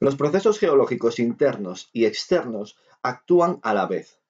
Los procesos geológicos internos y externos actúan a la vez.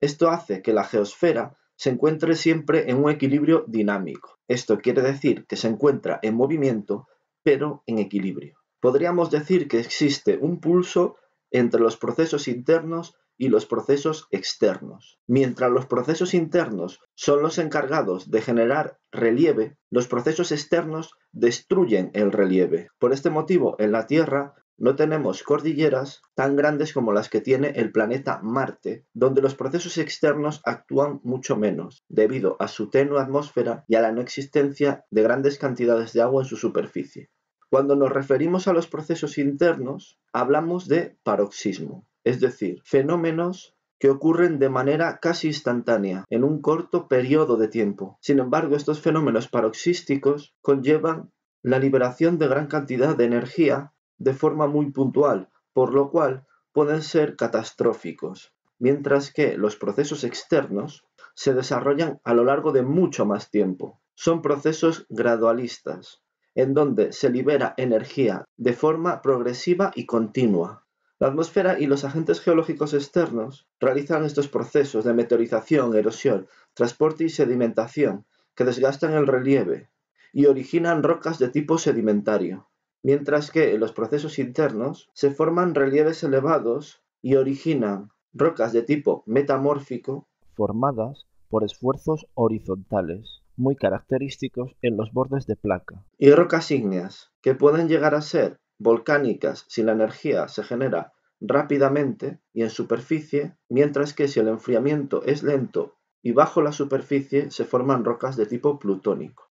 Esto hace que la geosfera se encuentre siempre en un equilibrio dinámico. Esto quiere decir que se encuentra en movimiento, pero en equilibrio. Podríamos decir que existe un pulso entre los procesos internos y los procesos externos. Mientras los procesos internos son los encargados de generar relieve, los procesos externos destruyen el relieve. Por este motivo, en la Tierra no tenemos cordilleras tan grandes como las que tiene el planeta Marte, donde los procesos externos actúan mucho menos, debido a su tenue atmósfera y a la no existencia de grandes cantidades de agua en su superficie. Cuando nos referimos a los procesos internos, hablamos de paroxismo es decir, fenómenos que ocurren de manera casi instantánea, en un corto periodo de tiempo. Sin embargo, estos fenómenos paroxísticos conllevan la liberación de gran cantidad de energía de forma muy puntual, por lo cual pueden ser catastróficos, mientras que los procesos externos se desarrollan a lo largo de mucho más tiempo. Son procesos gradualistas, en donde se libera energía de forma progresiva y continua, la atmósfera y los agentes geológicos externos realizan estos procesos de meteorización, erosión, transporte y sedimentación que desgastan el relieve y originan rocas de tipo sedimentario, mientras que en los procesos internos se forman relieves elevados y originan rocas de tipo metamórfico formadas por esfuerzos horizontales muy característicos en los bordes de placa y rocas ígneas que pueden llegar a ser volcánicas si la energía se genera rápidamente y en superficie, mientras que si el enfriamiento es lento y bajo la superficie se forman rocas de tipo plutónico.